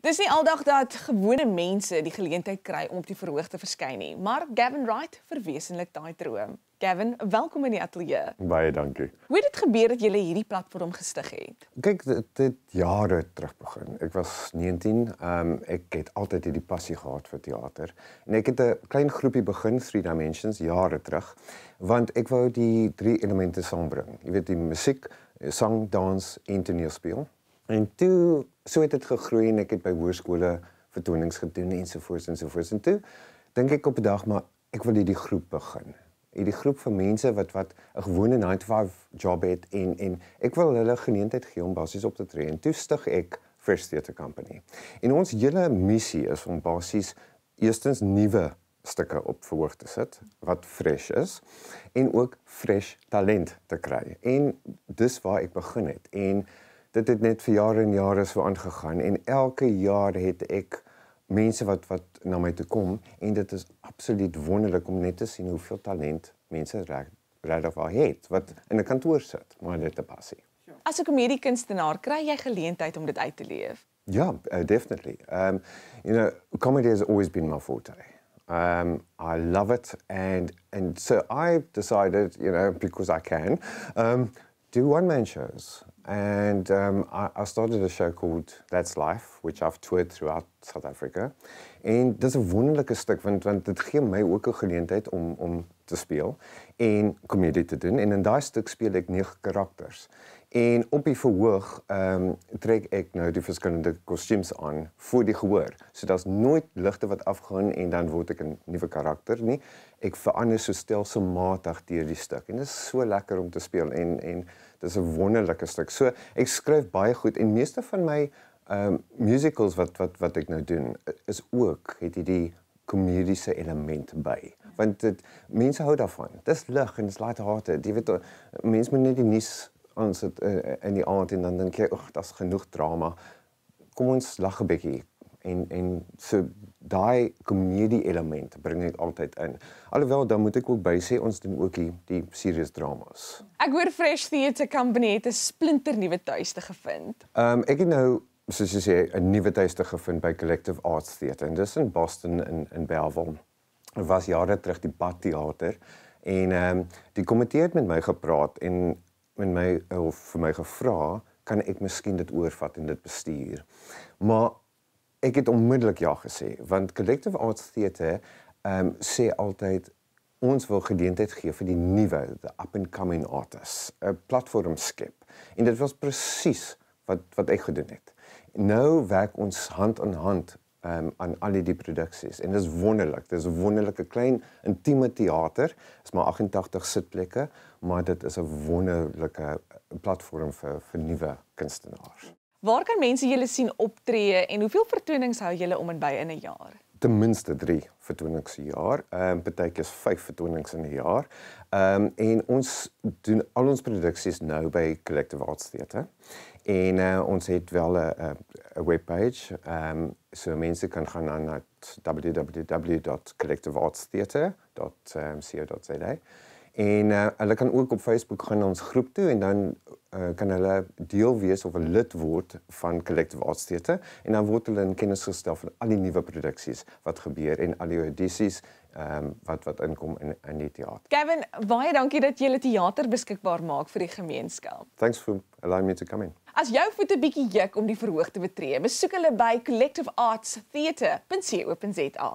Dis nie aldag dat gewone mense die geleentheid kry om op die verhoog te verskyn nie, maar Gavin Wright verwesenlik daai droom. Gavin, welkom in die ateljee. Baie dankie. Hoe het dit gebeur dat jy hierdie platform gestig het? Kyk, dit het jare terug begin. Ek was 19, ehm um, ek het altyd hierdie passie gehad vir teater en ek het 'n klein groepie begin Three Dimensions jare terug, want ek wou die drie elemente saambring. Jy weet die musiek, sang, dans en toneelspel En toe so het dit gegroei en ek het by hoërskole vertonings gedoen ensovoorts ensovoorts en toe dink ek op 'n dag maar ek wil hierdie groep begin. Hierdie groep van mense wat wat 'n gewone 9 to 5 job het en en ek wil hulle geneentheid gee om basies op te tree en toe stig ek First Theatre Company. En ons hele missie is om basies eerstens nuwe stukke op verhoog te sit wat fresh is en ook fresh talent te kry. En dis waar ek begin het en dit het net vir jare en jare so aangegaan en elke jaar het ek mense wat wat na my toe kom en dit is absoluut wonderlik om net te sien hoeveel talent mense regtig reg het wat in 'n kantoor sit maar dit te passie. As 'n komediekunstenaar kry jy geleentheid om dit uit te leef. Ja, uh, definitely. Um you know, comedy has always been my forte. Um I love it and and so I decided, you know, because I can, um do one man shows. And um, I, I started a show called That's Life, which I've toured throughout South Africa. En dis 'n wonderlike stuk want want dit gee my ook 'n geleentheid om om te speel en komedie te doen en in daai stuk speel ek nege karakters. En op die verhoog ehm um, trek ek nou die verskillende kostuums aan vir die gehoor. So daar's nooit ligte wat afgaan en dan word ek 'n nuwe karakter nie. Ek verander so stelselmatig deur die stuk en dit is so lekker om te speel en en dis 'n wonderlike stuk. So ek skryf baie goed en meeste van my ehm um, musicals wat wat wat ek nou doen is ook het hierdie komediese elemente by want dit mense hou daarvan. Dis lig en dit's lighthearted. Jy weet eh, mense moet net die nuus ons het uh, eh, in die aand en dan dink jy, "Ag, daar's genoeg drama. Kom ons lag 'n bietjie." En en so daai komedie element bring ek altyd in. Alhoewel dan moet ek ook by sê ons doen ook die, die serious dramas. Ek hoor Fresh Theatre Company het 'n splinter nuwe tuiste gevind. Ehm um, ek het nou soos jy sê 'n nuwe tuiste gevind by Collective Arts Theatre en dis in Boston in in Bellville was jare terug die badteater en ehm um, die komitee het met my gepraat en met my of vir my gevra kan ek miskien dit oorvat en dit bestuur. Maar ek het onmiddellik ja gesê want Collective Arts Theatre ehm um, sê altyd ons wil geleentheid gee vir die nuwe the up and coming artists, 'n platform skep. En dit was presies wat wat ek gedoen het. Nou werk ons hand aan hand um, aan al die produksies en dit is wonderlik. Dit is 'n wonderlike klein intieme teater. Dit is maar 88 sitplekke, maar dit is 'n wonderlike platform vir vir nuwe kunstenaars. Waar kan mense julle sien optree en hoeveel vertonings hou julle om en by in 'n jaar? ten minste 3 vertonings per jaar. Ehm um, partyke is 5 vertonings in 'n jaar. Ehm um, en ons doen al ons produksies nou by Collective Arts Theatre. En uh, ons het wel 'n webpage. Um, so mensen kunnen gaan naar uh, www.collectiveartstheater.co.za En uh, hulle kan ook op Facebook gaan ons groep toe en dan uh, kan hulle deel wees of 'n lid word van Collective Artsteete en dan word hulle in kennis gestel van al die nuwe produksies wat gebeur en al die audisies ehm um, wat wat inkom in in die teater. Kevin, baie dankie dat jy die teater beskikbaar maak vir die gemeenskap. Thanks for allowing me to come in. As jou voete bietjie juk om die verhoog te betree, besoek hulle by collectivearts.co.za.